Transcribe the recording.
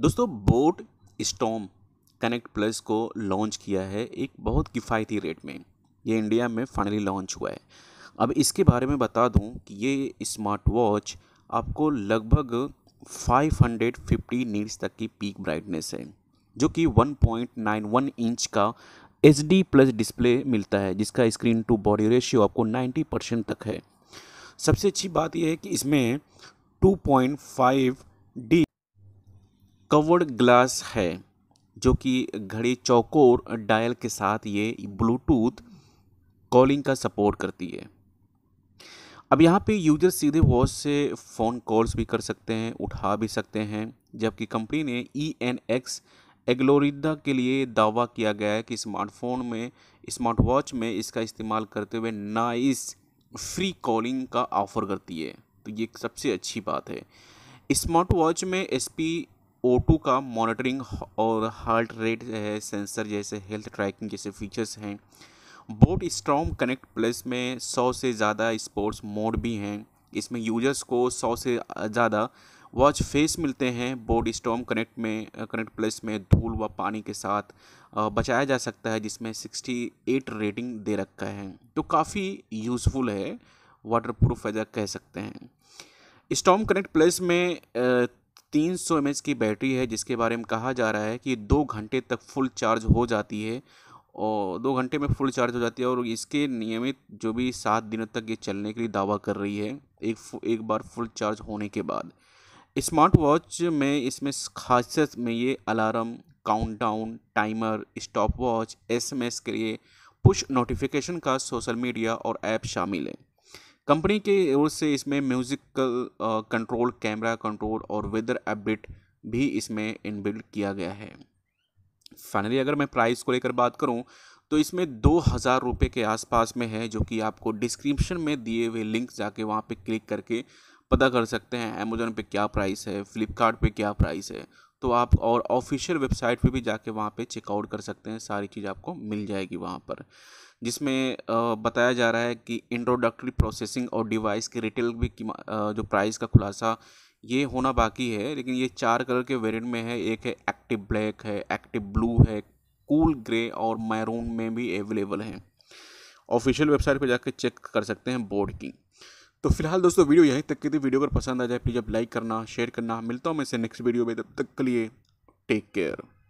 दोस्तों Boat Storm Connect Plus को launch किया है एक बहुत किफ़ायती रेट में ये इंडिया में फाइनली लॉन्च हुआ है अब इसके बारे में बता दूं कि ये स्मार्ट वॉच आपको लगभग 550 नीट्स तक की पीक ब्राइटनेस है जो कि 1.91 इंच का एच डी प्लस डिस्प्ले मिलता है जिसका स्क्रीन टू बॉडी रेशियो आपको 90 परसेंट तक है सबसे अच्छी बात यह है कि इसमें 2.5 डी कवर्ड ग्लास है जो कि घड़ी चौकोर डायल के साथ ये ब्लूटूथ कॉलिंग का सपोर्ट करती है अब यहाँ पे यूजर सीधे वॉच से फ़ोन कॉल्स भी कर सकते हैं उठा भी सकते हैं जबकि कंपनी ने E e N X algorithm के लिए दावा किया गया है कि स्मार्टफोन में स्मार्ट वॉच में इसका इस्तेमाल करते हुए नाइस फ्री कॉलिंग का ऑफ़र करती है तो ये सबसे अच्छी बात है स्मार्ट वॉच में एस पी ओ का मॉनिटरिंग और हार्ट रेट है सेंसर जैसे हेल्थ ट्रैकिंग जैसे फीचर्स हैं बोट स्ट्रॉम कनेक्ट प्लस में 100 से ज़्यादा स्पोर्ट्स मोड भी हैं इसमें यूजर्स को 100 से ज़्यादा वॉच फेस मिलते हैं बोट स्ट्रॉम कनेक्ट में कनेक्ट प्लस में धूल व पानी के साथ बचाया जा सकता है जिसमें 68 रेटिंग दे रखा है तो काफ़ी यूज़फुल है वाटर प्रूफ कह सकते हैं स्टॉम कनेक्ट प्लस में तीन सौ एम की बैटरी है जिसके बारे में कहा जा रहा है कि दो घंटे तक फुल चार्ज हो जाती है और दो घंटे में फुल चार्ज हो जाती है और इसके नियमित जो भी सात दिनों तक ये चलने के लिए दावा कर रही है एक एक बार फुल चार्ज होने के बाद स्मार्ट वॉच में इसमें खासियत में ये alarm countdown timer stop watch एस के लिए पुश नोटिफिकेशन का सोशल मीडिया और ऐप शामिल है कंपनी के ओर से इसमें म्यूज़िकल कंट्रोल कैमरा कंट्रोल और वेदर अपडेट भी इसमें इनबिल्ड किया गया है फाइनली अगर मैं प्राइस को लेकर बात करूं तो इसमें दो हज़ार रुपये के आसपास में है जो कि आपको डिस्क्रिप्शन में दिए हुए लिंक जाके वहाँ पे क्लिक करके पता कर सकते हैं अमेजोन पे क्या प्राइस है फ्लिपकार्ट पे क्या प्राइस है तो आप और ऑफिशियल वेबसाइट पे भी जाके वहाँ पे चेकआउट कर सकते हैं सारी चीज़ आपको मिल जाएगी वहाँ पर जिसमें बताया जा रहा है कि इंट्रोडक्टरी प्रोसेसिंग और डिवाइस के रिटेल भी जो प्राइस का खुलासा ये होना बाकी है लेकिन ये चार कलर के वेरिएंट में है एक है एक्टिव ब्लैक है एक्टिव ब्लू है कूल ग्रे और मैरून में भी अवेलेबल है ऑफिशियल वेबसाइट पर जाकर चेक कर सकते हैं बोर्ड की तो फिलहाल दोस्तों वीडियो यहीं तक की थी वीडियो अगर पसंद आ जाए प्लीज़ अब लाइक करना शेयर करना मिलता हूँ मैं इसे नेक्स्ट वीडियो में तब तक के लिए टेक केयर